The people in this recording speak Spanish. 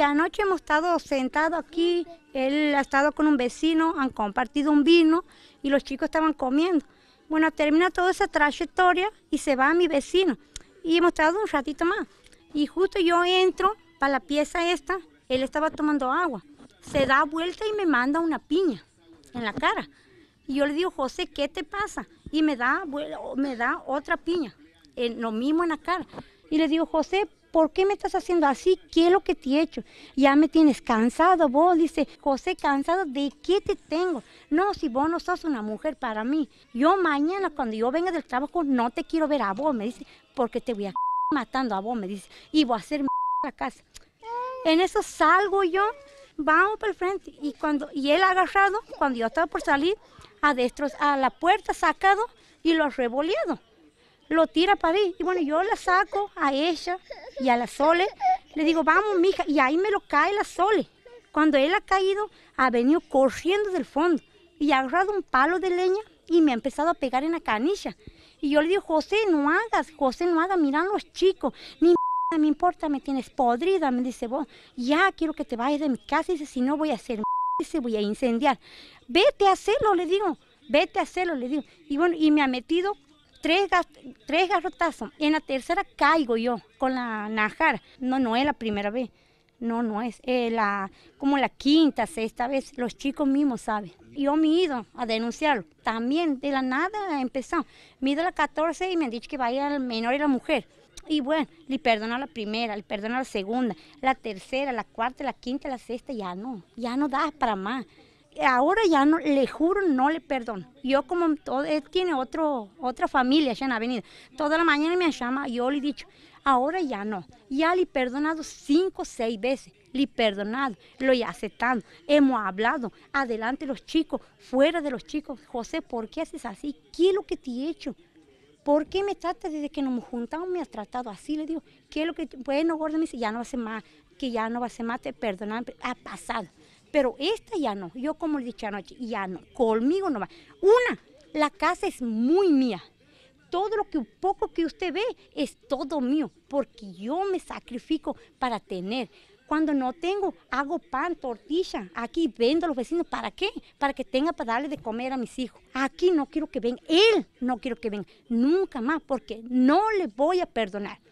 Y anoche hemos estado sentado aquí, él ha estado con un vecino, han compartido un vino y los chicos estaban comiendo. Bueno, termina toda esa trayectoria y se va a mi vecino. Y hemos estado un ratito más. Y justo yo entro para la pieza esta, él estaba tomando agua. Se da vuelta y me manda una piña en la cara. Y yo le digo, José, ¿qué te pasa? Y me da, me da otra piña, en, lo mismo en la cara. Y le digo, José, ¿por qué me estás haciendo así? ¿Qué es lo que te he hecho? Ya me tienes cansado, vos, dice, José, cansado, ¿de qué te tengo? No, si vos no sos una mujer para mí, yo mañana cuando yo venga del trabajo no te quiero ver a vos, me dice, porque te voy a matando a vos, me dice, y voy a hacer la casa. En eso salgo yo, vamos para el frente, y cuando, y él agarrado, cuando yo estaba por salir, destros a la puerta sacado y lo ha revoleado. Lo tira para mí. y bueno, yo la saco a ella, y a la Sole le digo, vamos, mija, y ahí me lo cae la Sole. Cuando él ha caído, ha venido corriendo del fondo y ha agarrado un palo de leña y me ha empezado a pegar en la canilla. Y yo le digo, José, no hagas, José, no hagas, miran los chicos, ni me importa, me tienes podrida, me dice, vos, ya quiero que te vayas de mi casa, y dice, si no voy a hacer, se voy a incendiar. Vete a hacerlo, le digo, vete a hacerlo, le digo. Y bueno, y me ha metido tres, tres garrotazos. En la tercera caigo yo con la najar No, no es la primera vez. No, no es. Eh, la, como la quinta, sexta vez. Los chicos mismos saben. Yo me he ido a denunciarlo. También de la nada empezó. Me he ido a la 14 y me han dicho que vaya el menor y la mujer. Y bueno, le perdono a la primera, le perdono a la segunda, la tercera, la cuarta, la quinta, la sexta, ya no, ya no da para más ahora ya no, le juro, no le perdono. Yo como todo, él tiene otro, otra familia allá en la avenida, toda la mañana me llama, yo le he dicho, ahora ya no, ya le he perdonado cinco, seis veces, le he perdonado, lo he aceptado, hemos hablado, adelante los chicos, fuera de los chicos, José, ¿por qué haces así? ¿Qué es lo que te he hecho? ¿Por qué me tratas desde que nos juntamos me has tratado así? Le digo, ¿qué es lo que, bueno, gordo, me dice, ya no va a ser más, que ya no va a ser más, te perdonan, ha pasado. Pero esta ya no, yo como le dije anoche, ya no, conmigo no va. Una, la casa es muy mía. Todo lo que poco que usted ve es todo mío, porque yo me sacrifico para tener. Cuando no tengo, hago pan, tortilla. Aquí vendo a los vecinos. ¿Para qué? Para que tenga para darle de comer a mis hijos. Aquí no quiero que venga. Él no quiero que venga. Nunca más, porque no le voy a perdonar.